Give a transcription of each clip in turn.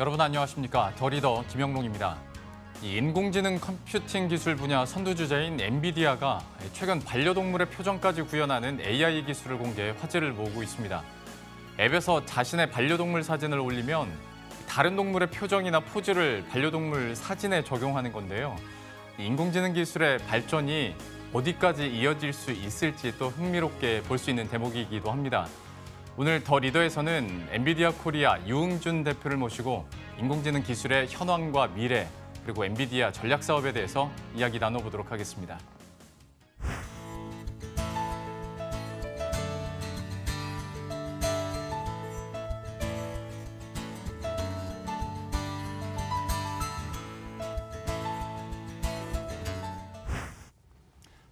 여러분 안녕하십니까. 더 리더 김영롱입니다. 인공지능 컴퓨팅 기술 분야 선두 주자인 엔비디아가 최근 반려동물의 표정까지 구현하는 AI 기술을 공개해 화제를 모으고 있습니다. 앱에서 자신의 반려동물 사진을 올리면 다른 동물의 표정이나 포즈를 반려동물 사진에 적용하는 건데요. 인공지능 기술의 발전이 어디까지 이어질 수 있을지 또 흥미롭게 볼 수 있는 대목이기도 합니다. 오늘 더 리더에서는 엔비디아 코리아 유흥준 대표를 모시고 인공지능 기술의 현황과 미래 그리고 엔비디아 전략 사업에 대해서 이야기 나눠보도록 하겠습니다.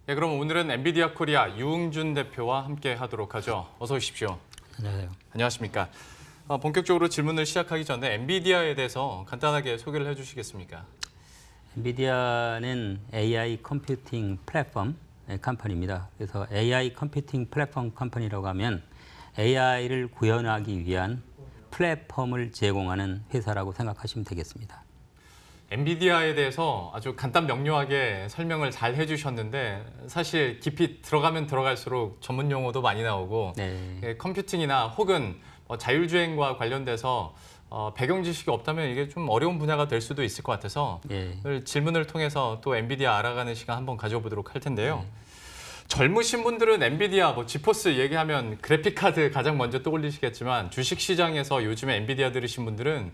네, 그럼 오늘은 엔비디아 코리아 유흥준 대표와 함께 하도록 하죠. 어서 오십시오. 안녕하세요. 안녕하십니까. 어, 본격적으로 질문을 시작하기 전에 엔비디아에 대해서 간단하게 소개를 해주시겠습니까? 엔비디아는 AI 컴퓨팅 플랫폼 네, 컴퍼니입니다. 그래서 AI 컴퓨팅 플랫폼 컴퍼니라고 하면 AI를 구현하기 위한 플랫폼을 제공하는 회사라고 생각하시면 되겠습니다. 엔비디아에 대해서 아주 간단 명료하게 설명을 잘 해주셨는데 사실 깊이 들어가면 들어갈수록 전문 용어도 많이 나오고 네. 예, 컴퓨팅이나 혹은 뭐 자율주행과 관련돼서 어, 배경 지식이 없다면 이게 좀 어려운 분야가 될 수도 있을 것 같아서 예. 질문을 통해서 또 엔비디아 알아가는 시간 한번 가져보도록 할 텐데요. 예. 젊으신 분들은 엔비디아, 뭐 지포스 얘기하면 그래픽카드 가장 먼저 떠올리시겠지만 주식시장에서 요즘에 엔비디아 들으신 분들은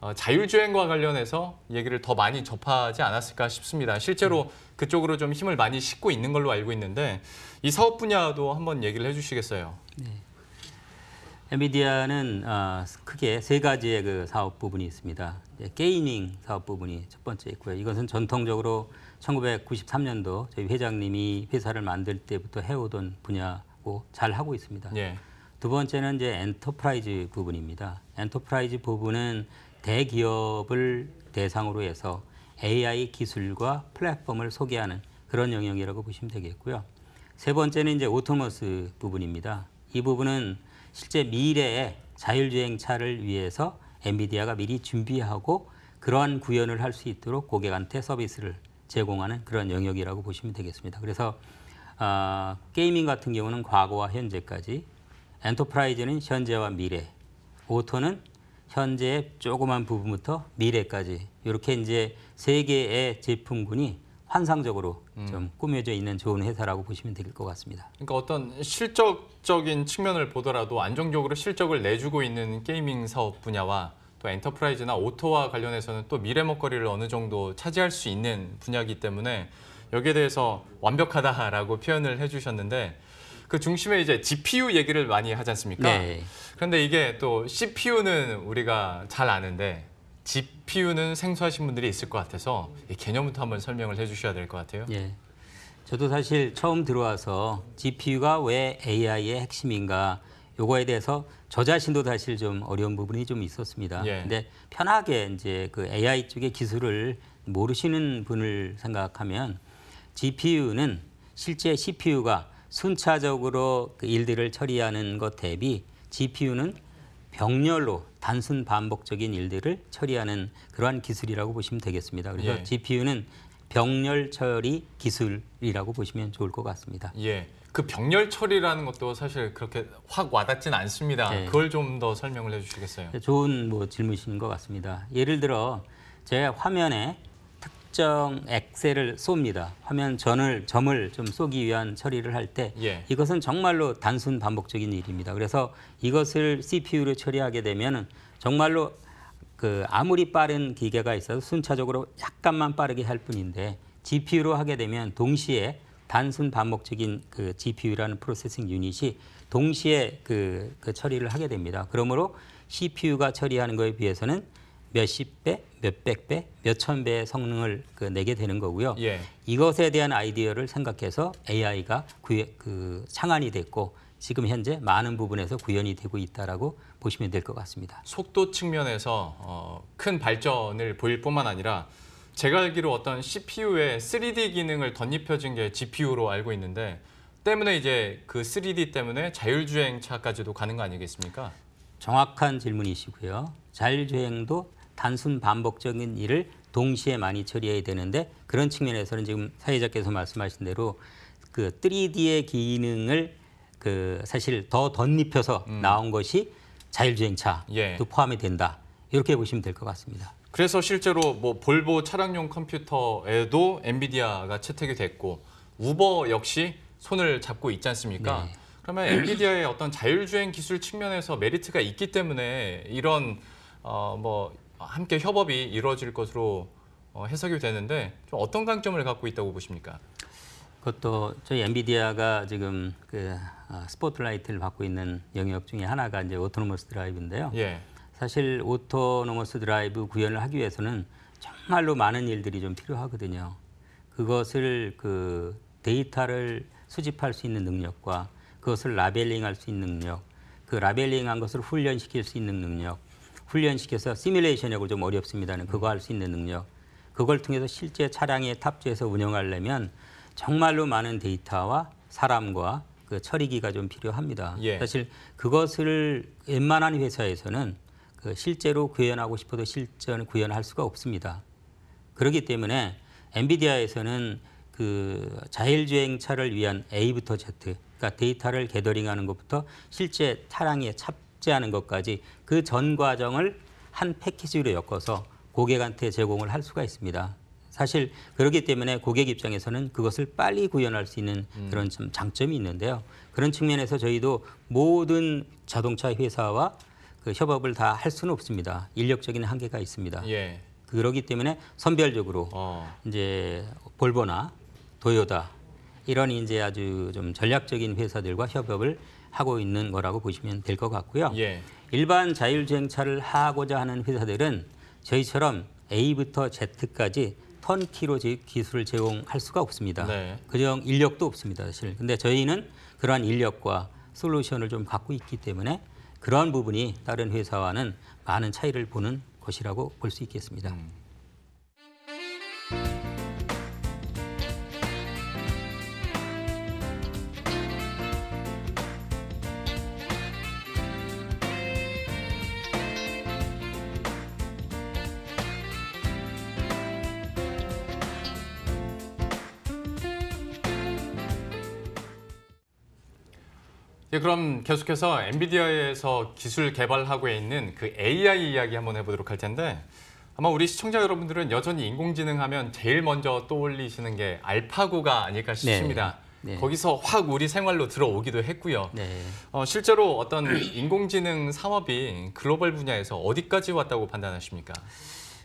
어, 자율주행과 관련해서 얘기를 더 많이 접하지 않았을까 싶습니다. 실제로 그쪽으로 좀 힘을 많이 싣고 있는 걸로 알고 있는데 이 사업 분야도 한번 얘기를 해주시겠어요? 네. 엔비디아는 아, 크게 세 가지의 그 사업 부분이 있습니다. 게이밍 사업 부분이 첫 번째 있고요. 이것은 전통적으로 1993년도 저희 회장님이 회사를 만들 때부터 해오던 분야고 잘 하고 있습니다. 네. 두 번째는 이제 엔터프라이즈 부분입니다. 엔터프라이즈 부분은 대기업을 대상으로 해서 AI 기술과 플랫폼을 소개하는 그런 영역이라고 보시면 되겠고요. 세 번째는 이제 오토머스 부분입니다. 이 부분은 실제 미래의 자율주행차를 위해서 엔비디아가 미리 준비하고 그러한 구현을 할 수 있도록 고객한테 서비스를 제공하는 그런 영역이라고 보시면 되겠습니다. 그래서 어, 게이밍 같은 경우는 과거와 현재까지, 엔터프라이즈는 현재와 미래, 오토는 현재의 조그만 부분부터 미래까지 이렇게 이제 세 개의 제품군이 환상적으로 음. 좀 꾸며져 있는 좋은 회사라고 보시면 될 것 같습니다. 그러니까 어떤 실적적인 측면을 보더라도 안정적으로 실적을 내주고 있는 게이밍 사업 분야와 또 엔터프라이즈나 오토와 관련해서는 또 미래 먹거리를 어느 정도 차지할 수 있는 분야이기 때문에 여기에 대해서 완벽하다라고 표현을 해주셨는데 그 중심에 이제 GPU 얘기를 많이 하지 않습니까? 네. 그런데 이게 또 CPU는 우리가 잘 아는데 GPU는 생소하신 분들이 있을 것 같아서 이 개념부터 한번 설명을 해주셔야 될 것 같아요. 예. 저도 사실 처음 들어와서 GPU가 왜 AI의 핵심인가 요거에 대해서 저 자신도 사실 좀 어려운 부분이 좀 있었습니다. 예. 근데 편하게 이제 그 AI 쪽의 기술을 모르시는 분을 생각하면 GPU는 실제 CPU가 순차적으로 그 일들을 처리하는 것 대비 GPU는 병렬로 단순 반복적인 일들을 처리하는 그러한 기술이라고 보시면 되겠습니다. 그래서 예. GPU는 병렬 처리 기술이라고 보시면 좋을 것 같습니다. 예. 그 병렬 처리라는 것도 사실 그렇게 확 와닿진 않습니다. 예. 그걸 좀 더 설명을 해주시겠어요? 좋은 뭐 질문이신 것 같습니다. 예를 들어 제 화면에 일정 엑셀을 쏩니다. 화면 전을 점을 좀 쏘기 위한 처리를 할때 예. 이것은 정말로 단순 반복적인 일입니다. 그래서 이것을 CPU로 처리하게 되면은 정말로 그 아무리 빠른 기계가 있어도 순차적으로 약간만 빠르게 할 뿐인데 GPU로 하게 되면 동시에 단순 반복적인 그 GPU라는 프로세싱 유닛이 동시에 그, 그 처리를 하게 됩니다. 그러므로 CPU가 처리하는 것에 비해서는 몇십 배, 몇백 배, 몇천 배의 성능을 그 내게 되는 거고요. 예. 이것에 대한 아이디어를 생각해서 AI가 구, 그 창안이 됐고 지금 현재 많은 부분에서 구현이 되고 있다라고 보시면 될 것 같습니다. 속도 측면에서 어, 큰 발전을 보일 뿐만 아니라 제가 알기로 어떤 CPU에 3D 기능을 덧입혀준 게 GPU로 알고 있는데 때문에 이제 그 3D 때문에 자율주행차까지도 가는 거 아니겠습니까? 정확한 질문이시고요. 자율주행도 단순 반복적인 일을 동시에 많이 처리해야 되는데 그런 측면에서는 지금 사회자께서 말씀하신 대로 그 3D의 기능을 그 사실 더 덧입혀서 음. 나온 것이 자율주행차도 예. 포함이 된다. 이렇게 보시면 될 것 같습니다. 그래서 실제로 뭐 볼보 차량용 컴퓨터에도 엔비디아가 채택이 됐고 우버 역시 손을 잡고 있지 않습니까? 네. 그러면 엔비디아의 어떤 자율주행 기술 측면에서 메리트가 있기 때문에 이런 어뭐 아, 함께 협업이 이루어질 것으로 어, 해석이 되는데 좀 어떤 강점을 갖고 있다고 보십니까? 그것도 저희 엔비디아가 지금 그 아, 스포트라이트를 받고 있는 영역 중에 하나가 이제 오토노머스 드라이브인데요. 예. 사실 오토노머스 드라이브 구현을 하기 위해서는 정말로 많은 일들이 좀 필요하거든요. 그것을 그 데이터를 수집할 수 있는 능력과 그것을 라벨링할 수 있는 능력, 그 라벨링한 것을 훈련시킬 수 있는 능력, 훈련시켜서 시뮬레이션이라고 좀 어렵습니다는 그거 할 수 있는 능력. 그걸 통해서 실제 차량에 탑재해서 운영하려면 정말로 많은 데이터와 사람과 그 처리기가 좀 필요합니다. 예. 사실 그것을 웬만한 회사에서는 그 실제로 구현하고 싶어도 실전 구현할 수가 없습니다. 그렇기 때문에 엔비디아에서는 그 자율주행차를 위한 A부터 Z, 그러니까 데이터를 게더링하는 것부터 실제 차량에 숙제하는 것까지 그 전 과정을 한 패키지로 엮어서 고객한테 제공을 할 수가 있습니다. 사실 그렇기 때문에 고객 입장에서는 그것을 빨리 구현할 수 있는 음. 그런 좀 장점이 있는데요. 그런 측면에서 저희도 모든 자동차 회사와 그 협업을 다 할 수는 없습니다. 인력적인 한계가 있습니다. 예. 그러기 때문에 선별적으로 어. 이제 볼보나 도요다 이런 이제 아주 좀 전략적인 회사들과 협업을 하고 있는 거라고 보시면 될 것 같고요. 예. 일반 자율주행차를 하고자 하는 회사들은 저희처럼 A부터 Z까지 턴키로 기술을 제공할 수가 없습니다. 네. 그정 인력도 없습니다, 사실. 근데 저희는 그러한 인력과 솔루션을 좀 갖고 있기 때문에 그러한 부분이 다른 회사와는 많은 차이를 보는 것이라고 볼 수 있겠습니다. 음. 예, 그럼 계속해서 엔비디아에서 기술 개발하고 있는 그 AI 이야기 한번 해보도록 할 텐데 아마 우리 시청자 여러분들은 여전히 인공지능 하면 제일 먼저 떠올리시는 게 알파고가 아닐까 네. 싶습니다. 네, 네. 거기서 확 우리 생활로 들어오기도 했고요. 네. 어, 실제로 어떤 인공지능 산업이 글로벌 분야에서 어디까지 왔다고 판단하십니까?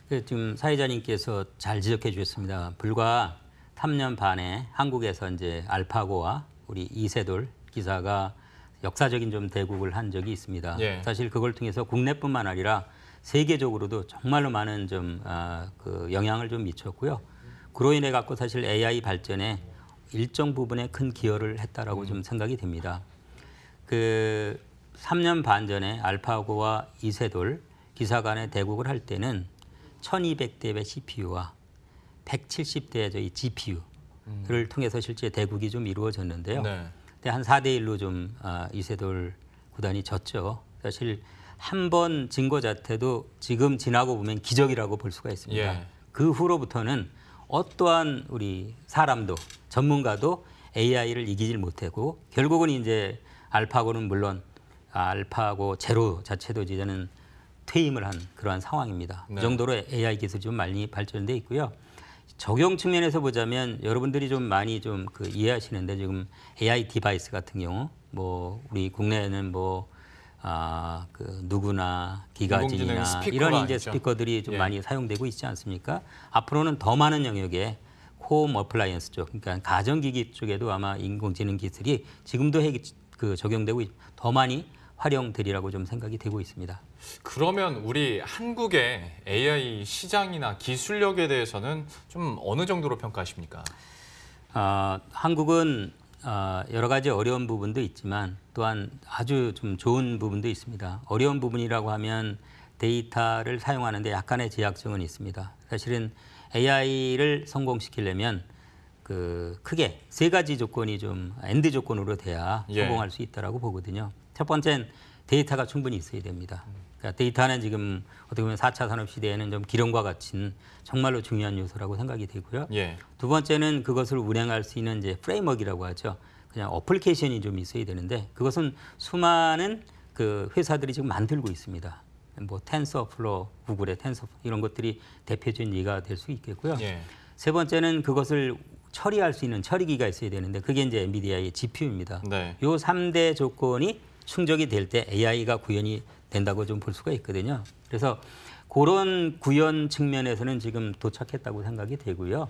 그 지금 사회자님께서 잘 지적해 주셨습니다. 불과 3년 반에 한국에서 이제 알파고와 우리 이세돌 기사가 역사적인 좀 대국을 한 적이 있습니다. 예. 사실 그걸 통해서 국내뿐만 아니라 세계적으로도 정말로 많은 좀 아, 그 영향을 좀 미쳤고요. 그로 인해 갖고 사실 AI 발전에 일정 부분에 큰 기여를 했다라고 음. 좀 생각이 됩니다. 그 3년 반 전에 알파고와 이세돌 기사 간의 대국을 할 때는 1200대의 CPU와 170대의 저희 GPU를 음. 통해서 실제 대국이 좀 이루어졌는데요. 네. 네, 한 4대 1로 좀 아, 이세돌 구단이 졌죠. 사실 한 번 증거 자태도 지금 지나고 보면 기적이라고 볼 수가 있습니다. 예. 그 후로부터는 어떠한 우리 사람도 전문가도 AI를 이기질 못하고 결국은 이제 알파고는 물론 알파고 제로 자체도 이제는 퇴임을 한 그러한 상황입니다. 그 네. 그 정도로 AI 기술이 좀 많이 발전돼 있고요. 적용 측면에서 보자면 여러분들이 좀 많이 좀 그 이해하시는데 지금 AI 디바이스 같은 경우 뭐 우리 국내에는 뭐 아, 그 누구나 기가진이나 이런 이제 있죠. 스피커들이 좀 예. 많이 사용되고 있지 않습니까? 앞으로는 더 많은 영역에 홈 어플라이언스 쪽, 그러니까 가전기기 쪽에도 아마 인공지능 기술이 지금도 해, 그 적용되고 더 많이 활용되리라고 좀 생각이 되고 있습니다. 그러면 우리 한국의 AI 시장이나 기술력에 대해서는 좀 어느 정도로 평가하십니까? 어, 한국은 어, 여러 가지 어려운 부분도 있지만 또한 아주 좀 좋은 부분도 있습니다. 어려운 부분이라고 하면 데이터를 사용하는데 약간의 제약점은 있습니다. 사실은 AI를 성공시키려면 그 크게 세 가지 조건이 좀 엔드 조건으로 돼야 예. 성공할 수있다고 보거든요. 첫 번째는 데이터가 충분히 있어야 됩니다. 그러니까 데이터는 지금 어떻게 보면 4차 산업 시대에는 좀 기름과 같은 정말로 중요한 요소라고 생각이 되고요. 예. 두 번째는 그것을 운행할 수 있는 이제 프레임워크라고 하죠. 그냥 어플리케이션이 좀 있어야 되는데 그것은 수많은 그 회사들이 지금 만들고 있습니다. 뭐 텐서플로, 구글의 텐서 이런 것들이 대표적인 예가 될 수 있겠고요. 예. 세 번째는 그것을 처리할 수 있는 처리기가 있어야 되는데 그게 이제 엔비디아의 GPU입니다. 네. 요 3대 조건이 충족이 될 때 AI가 구현이 된다고 좀 볼 수가 있거든요. 그래서 그런 구현 측면에서는 지금 도착했다고 생각이 되고요.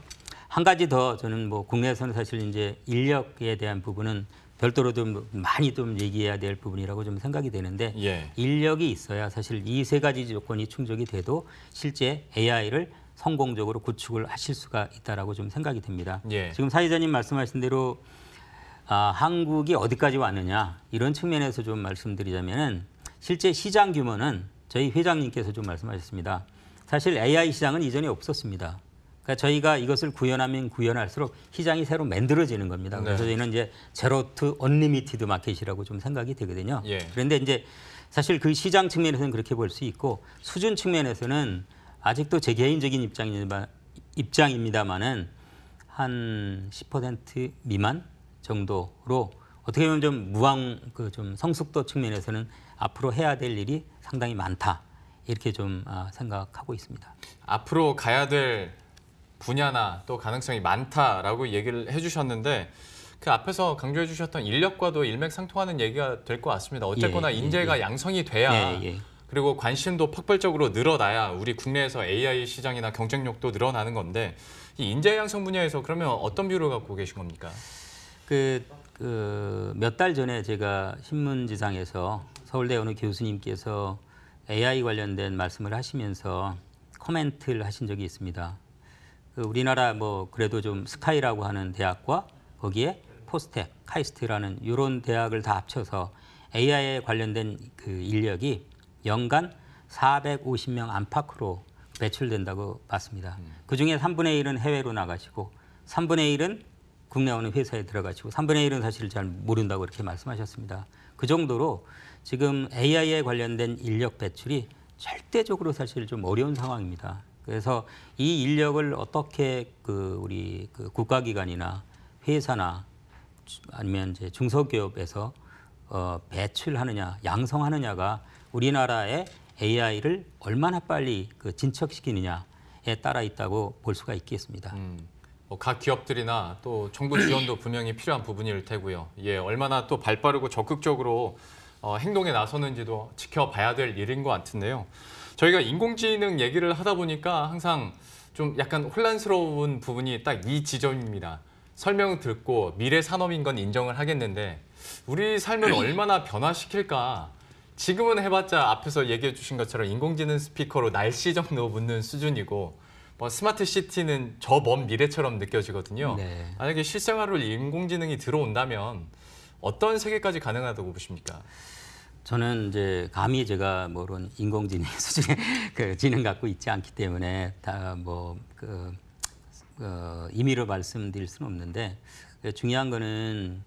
한 가지 더 저는 뭐 국내에서는 사실 이제 인력에 대한 부분은 별도로 좀 많이 좀 얘기해야 될 부분이라고 좀 생각이 되는데 예. 인력이 있어야 사실 이 세 가지 조건이 충족이 돼도 실제 AI를 성공적으로 구축을 하실 수가 있다라고 좀 생각이 됩니다. 예. 지금 사회자님 말씀하신 대로 아, 한국이 어디까지 왔느냐 이런 측면에서 좀 말씀드리자면은 실제 시장 규모는 저희 회장님께서 좀 말씀하셨습니다. 사실 AI 시장은 이전에 없었습니다. 그러니까 저희가 이것을 구현하면 구현할수록 시장이 새로 만들어지는 겁니다. 네. 그래서 네. 저희는 이제 제로트 언리미티드 마켓이라고 좀 생각이 되거든요. 예. 그런데 이제 사실 그 시장 측면에서는 그렇게 볼 수 있고 수준 측면에서는 아직도 제 개인적인 입장이지만 입장입니다만은 한 10% 미만 정도로 어떻게 보면 좀 무왕 그좀 성숙도 측면에서는 앞으로 해야 될 일이 상당히 많다 이렇게 좀 아, 생각하고 있습니다. 앞으로 가야 될 분야나 또 가능성이 많다라고 얘기를 해주셨는데 그 앞에서 강조해 주셨던 인력과도 일맥상통하는 얘기가 될 것 같습니다. 어쨌거나 예, 예, 인재가 예, 양성이 돼야 예, 예, 그리고 관심도 폭발적으로 늘어나야 우리 국내에서 AI 시장이나 경쟁력도 늘어나는 건데 이 인재 양성 분야에서 그러면 어떤 뷰를 갖고 계신 겁니까? 그몇 그, 달 전에 제가 신문지상에서 서울대 어느 교수님께서 AI 관련된 말씀을 하시면서 코멘트를 하신 적이 있습니다. 그 우리나라 뭐 그래도 좀 스카이라고 하는 대학과 거기에 포스텍, 카이스트라는 이런 대학을 다 합쳐서 AI에 관련된 그 인력이 연간 450명 안팎으로 배출된다고 봤습니다. 음. 그 중에 3분의 1은 해외로 나가시고 3분의 1은 국내어의 회사에 들어가시고 3분의 1은 사실 잘 모른다고 이렇게 말씀하셨습니다. 그 정도로 지금 AI에 관련된 인력 배출이 절대적으로 사실 좀 어려운 상황입니다. 그래서 이 인력을 어떻게 그 우리 그 국가기관이나 회사나 아니면 이제 중소기업에서 어, 배출하느냐, 양성하느냐가 우리나라의 AI를 얼마나 빨리 그 진척시키느냐에 따라 있다고 볼 수가 있겠습니다. 음. 뭐 각 기업들이나 또 정부 지원도 분명히 필요한 부분일 테고요. 예, 얼마나 또 발빠르고 적극적으로 어, 행동에 나서는지도 지켜봐야 될 일인 것 같은데요. 저희가 인공지능 얘기를 하다 보니까 항상 좀 약간 혼란스러운 부분이 딱 이 지점입니다. 설명 듣고 미래 산업인 건 인정을 하겠는데 우리 삶을 얼마나 변화시킬까 지금은 해봤자 앞에서 얘기해 주신 것처럼 인공지능 스피커로 날씨 정도 묻는 수준이고 뭐 스마트 시티는 저 먼 미래처럼 느껴지거든요. 네. 만약에 실생활로 인공지능이 들어온다면 어떤 세계까지 가능하다고 보십니까? 저는 이제 감히 제가 뭐 그런 인공지능 수준의 그 지능 갖고 있지 않기 때문에 다 뭐그 어, 임의로 말씀드릴 수는 없는데 중요한 거는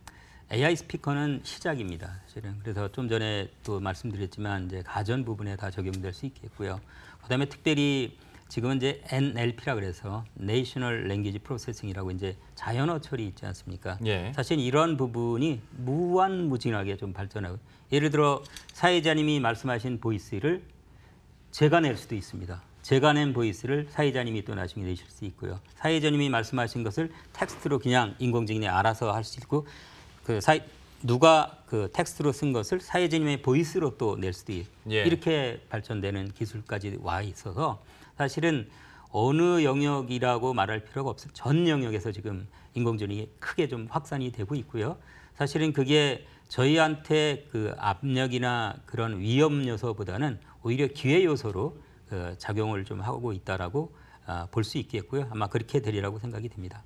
AI 스피커는 시작입니다. 사실은 그래서 좀 전에 또 말씀드렸지만 이제 가전 부분에 다 적용될 수 있겠고요. 그다음에 특별히 지금은 이제 NLP라 그래서 National Language Processing이라고 이제 자연어 처리 있지 않습니까? 예. 사실 이런 부분이 무한무진하게 좀 발전하고 예를 들어 사회자님이 말씀하신 보이스를 제가 낼 수도 있습니다. 제가 낸 보이스를 사회자님이 또 나중에 내실 수 있고요. 사회자님이 말씀하신 것을 텍스트로 그냥 인공지능이 알아서 할 수 있고 그사이 누가 그 텍스트로 쓴 것을 사회자님의 보이스로 또 낼 수도 있고 예. 이렇게 발전되는 기술까지 와 있어서 사실은 어느 영역이라고 말할 필요가 없어요. 전 영역에서 지금 인공지능이 크게 좀 확산이 되고 있고요. 사실은 그게 저희한테 그 압력이나 그런 위험 요소보다는 오히려 기회 요소로 그 작용을 좀 하고 있다라고 아, 볼수 있겠고요. 아마 그렇게 되리라고 생각이 됩니다.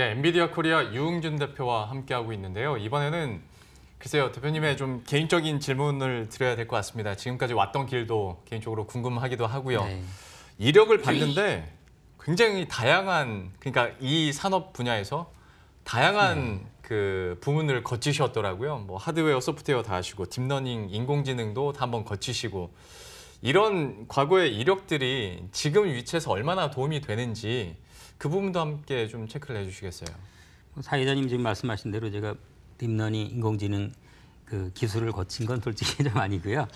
예, 엔비디아 코리아 유흥준 대표와 함께하고 있는데요. 이번에는 글쎄요, 대표님의 좀 개인적인 질문을 드려야 될 것 같습니다. 지금까지 왔던 길도 개인적으로 궁금하기도 하고요. 네. 이력을 봤는데 그 굉장히 다양한, 그러니까 이 산업 분야에서 다양한 네. 그 부문을 거치셨더라고요. 뭐 하드웨어, 소프트웨어 다 하시고 딥러닝, 인공지능도 다 한번 거치시고 이런 과거의 이력들이 지금 위치에서 얼마나 도움이 되는지 그 부분도 함께 좀 체크를 해주시겠어요? 뭐 사회자님 지금 말씀하신 대로 제가 딥러닝 인공지능 그 기술을 거친 건 솔직히 좀 아니고요.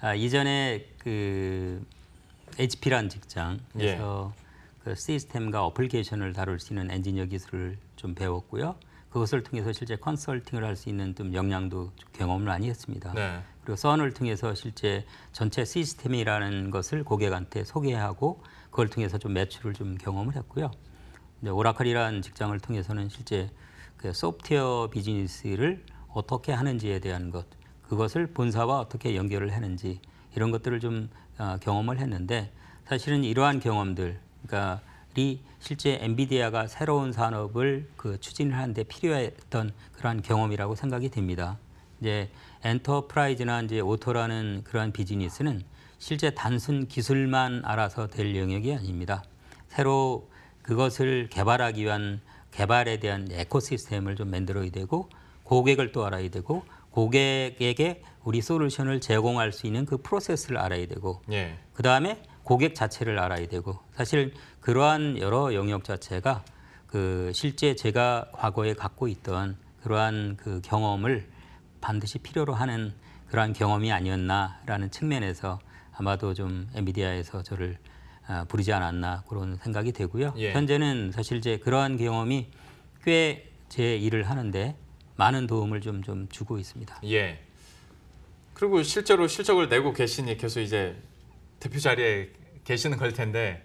아, 이전에 그 HP란 직장에서 예. 그 시스템과 어플리케이션을 다룰 수 있는 엔지니어 기술을 좀 배웠고요. 그것을 통해서 실제 컨설팅을 할 수 있는 좀 역량도 경험을 많이 했습니다. 네. 그리고 선을 통해서 실제 전체 시스템이라는 것을 고객한테 소개하고 그걸 통해서 좀 매출을 좀 경험을 했고요. 이제 오라클이라는 직장을 통해서는 실제 그 소프트웨어 비즈니스를 어떻게 하는지에 대한 것, 그것을 본사와 어떻게 연결을 하는지 이런 것들을 좀 어, 경험을 했는데 사실은 이러한 경험들, 그러니까이 실제 엔비디아가 새로운 산업을 그 추진을 하는데 필요했던 그러한 경험이라고 생각이 됩니다. 이제 엔터프라이즈나 이제 오토라는 그러한 비즈니스는 실제 단순 기술만 알아서 될 영역이 아닙니다. 새로 그것을 개발하기 위한 개발에 대한 에코시스템을 좀 만들어야 되고 고객을 또 알아야 되고 고객에게 우리 솔루션을 제공할 수 있는 그 프로세스를 알아야 되고 예. 그다음에 고객 자체를 알아야 되고 사실 그러한 여러 영역 자체가 그 실제 제가 과거에 갖고 있던 그러한 그 경험을 반드시 필요로 하는 그러한 경험이 아니었나라는 측면에서 아마도 좀엔비디아에서 저를 아, 부리지 않았나 그런 생각이 되고요. 예. 현재는 사실 이제 그러한 경험이 꽤 제 일을 하는데 많은 도움을 좀, 좀 주고 있습니다. 예. 그리고 실제로 실적을 내고 계시니 계속 이제 대표 자리에 계시는 걸 텐데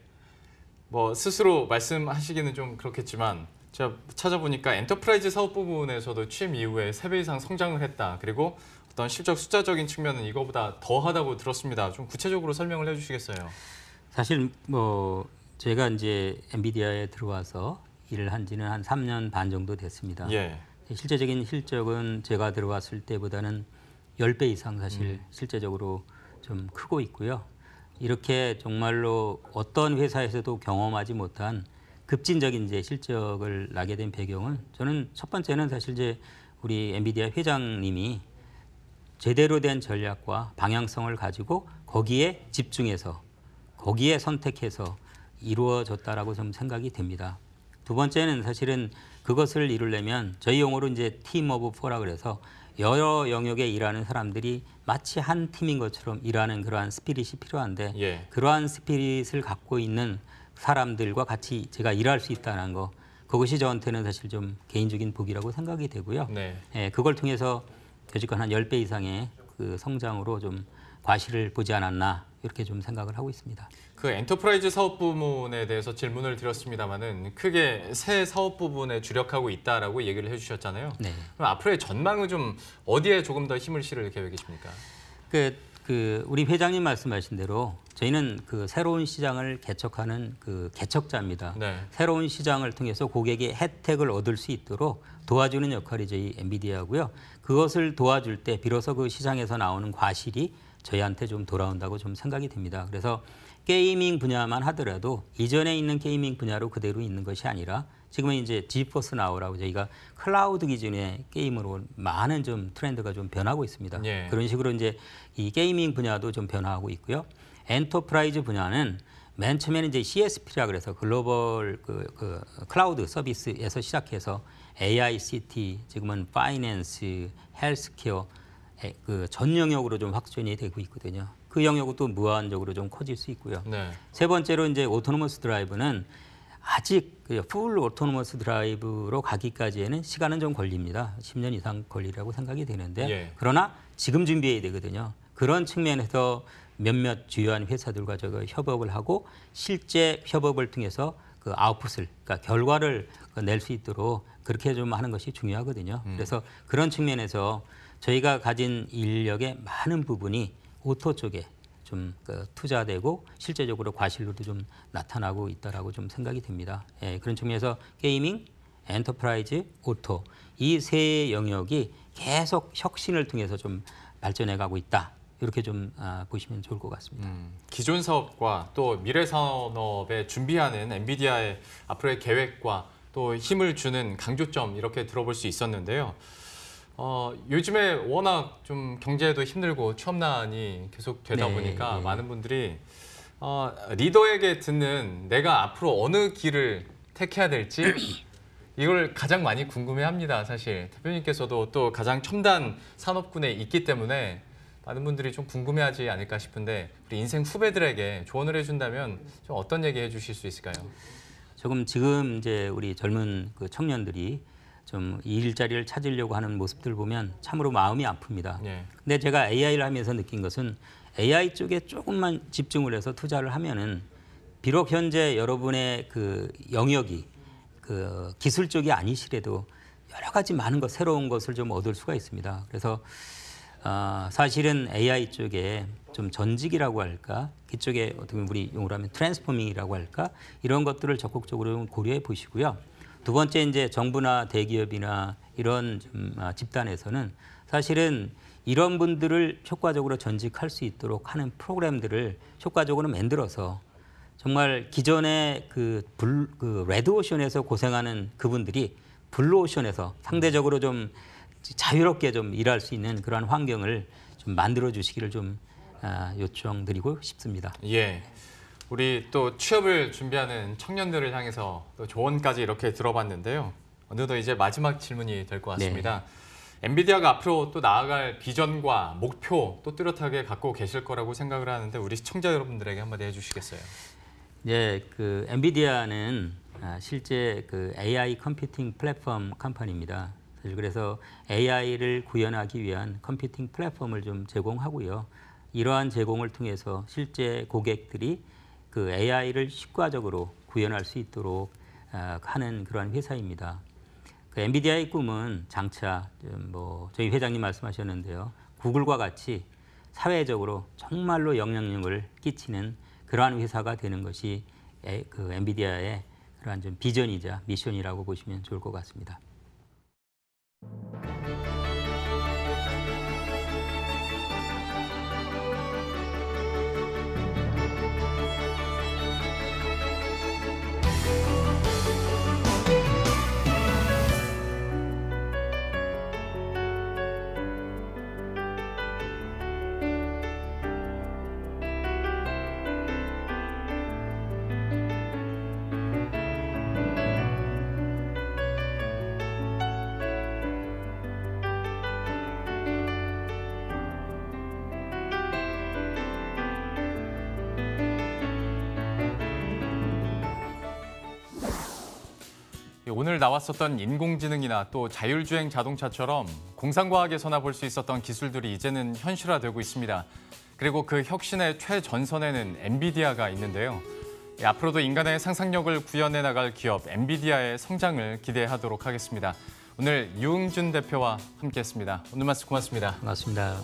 뭐 스스로 말씀하시기는 좀 그렇겠지만 제가 찾아보니까 엔터프라이즈 사업 부분에서도 취임 이후에 3배 이상 성장을 했다. 그리고 어떤 실적 숫자적인 측면은 이거보다 더하다고 들었습니다. 좀 구체적으로 설명을 해주시겠어요? 사실 뭐 제가 이제 엔비디아에 들어와서 일을 한지는 한 3년 반 정도 됐습니다. 예. 실제적인 실적은 제가 들어왔을 때보다는 10배 이상 사실 음. 실제적으로 좀 크고 있고요. 이렇게 정말로 어떤 회사에서도 경험하지 못한 급진적인 이제 실적을 나게 된 배경은 저는 첫 번째는 사실 이제 우리 엔비디아 회장님이 제대로 된 전략과 방향성을 가지고 거기에 집중해서 거기에 선택해서 이루어졌다라고 좀 생각이 됩니다. 두 번째는 사실은 그것을 이루려면 저희 용어로 이제 팀 오브 포라 그래서 여러 영역에 일하는 사람들이 마치 한 팀인 것처럼 일하는 그러한 스피릿이 필요한데 예. 그러한 스피릿을 갖고 있는 사람들과 같이 제가 일할 수 있다는 거 그것이 저한테는 사실 좀 개인적인 복이라고 생각이 되고요. 네. 예, 그걸 통해서 여직권한 10배 이상의 그 성장으로 좀 과실을 보지 않았나 이렇게 좀 생각을 하고 있습니다. 그 엔터프라이즈 사업 부문에 대해서 질문을 드렸습니다만은 크게 새 사업 부분에 주력하고 있다라고 얘기를 해주셨잖아요. 네. 그럼 앞으로의 전망은 좀 어디에 조금 더 힘을 실을 계획이십니까? 그, 그 우리 회장님 말씀하신 대로 저희는 그 새로운 시장을 개척하는 그 개척자입니다. 네. 새로운 시장을 통해서 고객이 혜택을 얻을 수 있도록 도와주는 역할이 저희 엔비디아고요. 그것을 도와줄 때 비로소 그 시장에서 나오는 과실이 저희한테 좀 돌아온다고 좀 생각이 됩니다. 그래서 게이밍 분야만 하더라도 이전에 있는 게이밍 분야로 그대로 있는 것이 아니라 지금은 이제 지퍼스 나오라고 저희가 클라우드 기준의 게임으로 많은 좀 트렌드가 좀 변하고 있습니다. 예. 그런 식으로 이제 이 게이밍 분야도 좀 변화하고 있고요. 엔터프라이즈 분야는 맨 처음에는 이제 CSP라 그래서 글로벌 그, 그 클라우드 서비스에서 시작해서 AI, CT, 지금은 파이낸스, 헬스케어 그 전 영역으로 좀 확전이 되고 있거든요. 그 영역은 또 무한적으로 좀 커질 수 있고요. 네. 세 번째로 이제 오토노머스 드라이브는 아직 그풀 오토노머스 드라이브로 가기까지에는 시간은 좀 걸립니다. 10년 이상 걸리라고 생각이 되는데 예. 그러나 지금 준비해야 되거든요. 그런 측면에서 몇몇 주요한 회사들과 저거 협업을 하고 실제 협업을 통해서 그 아웃풋을 그러니까 결과를 그 낼수 있도록 그렇게 좀 하는 것이 중요하거든요. 음. 그래서 그런 측면에서 저희가 가진 인력의 많은 부분이 오토 쪽에 좀그 투자되고 실제적으로 과실로도 좀 나타나고 있다라고 좀 생각이 됩니다. 예, 그런 측면에서 게이밍, 엔터프라이즈, 오토 이 세 영역이 계속 혁신을 통해서 좀 발전해 가고 있다. 이렇게 좀 아, 보시면 좋을 것 같습니다. 음, 기존 사업과 또 미래 산업에 준비하는 엔비디아의 앞으로의 계획과 또 힘을 주는 강조점 이렇게 들어볼 수 있었는데요. 어, 요즘에 워낙 좀 경제도 힘들고 취업난이 계속 되다 네, 보니까 네. 많은 분들이 어, 리더에게 듣는 내가 앞으로 어느 길을 택해야 될지 이걸 가장 많이 궁금해합니다. 사실 대표님께서도 또 가장 첨단 산업군에 있기 때문에 많은 분들이 좀 궁금해하지 않을까 싶은데 우리 인생 후배들에게 조언을 해준다면 좀 어떤 얘기 해주실 수 있을까요? 조금 지금 이제 우리 젊은 그 청년들이 좀 일자리를 찾으려고 하는 모습들 보면 참으로 마음이 아픕니다. 예. 근데 제가 AI를 하면서 느낀 것은 AI 쪽에 조금만 집중을 해서 투자를 하면은 비록 현재 여러분의 그 영역이 그 기술 쪽이 아니시래도 여러 가지 많은 것 새로운 것을 좀 얻을 수가 있습니다. 그래서 아, 사실은 AI 쪽에 좀 전직이라고 할까 이쪽에 어떻게 우리 용어로 하면 트랜스포밍이라고 할까 이런 것들을 적극적으로 고려해 보시고요. 두 번째 이제 정부나 대기업이나 이런 아, 집단에서는 사실은 이런 분들을 효과적으로 전직할 수 있도록 하는 프로그램들을 효과적으로 만들어서 정말 기존의 그, 불, 그 레드 오션에서 고생하는 그분들이 블루 오션에서 상대적으로 좀 자유롭게 좀 일할 수 있는 그러한 환경을 좀 만들어 주시기를 좀 아, 요청드리고 싶습니다. 예. 우리 또 취업을 준비하는 청년들을 향해서 또 조언까지 이렇게 들어봤는데요. 어느덧 이제 마지막 질문이 될 것 같습니다. 네. 엔비디아가 앞으로 또 나아갈 비전과 목표 또 뚜렷하게 갖고 계실 거라고 생각을 하는데 우리 시청자 여러분들에게 한마디 해주시겠어요? 네, 그 엔비디아는 아, 실제 그 AI 컴퓨팅 플랫폼 컴퍼니입니다. 사실 그래서 AI를 구현하기 위한 컴퓨팅 플랫폼을 좀 제공하고요. 이러한 제공을 통해서 실제 고객들이 그 AI를 효과적으로 구현할 수 있도록 아, 하는 그러한 회사입니다. 그 엔비디아의 꿈은 장차 뭐 저희 회장님 말씀하셨는데요. 구글과 같이 사회적으로 정말로 영향력을 끼치는 그러한 회사가 되는 것이 그 엔비디아의 그러한 좀 비전이자 미션이라고 보시면 좋을 것 같습니다. 예, 오늘 나왔었던 인공지능이나 또 자율주행 자동차처럼 공상과학에서나 볼 수 있었던 기술들이 이제는 현실화되고 있습니다. 그리고 그 혁신의 최전선에는 엔비디아가 있는데요. 예, 앞으로도 인간의 상상력을 구현해 나갈 기업 엔비디아의 성장을 기대하도록 하겠습니다. 오늘 유흥준 대표와 함께했습니다. 오늘 말씀 고맙습니다. 고맙습니다.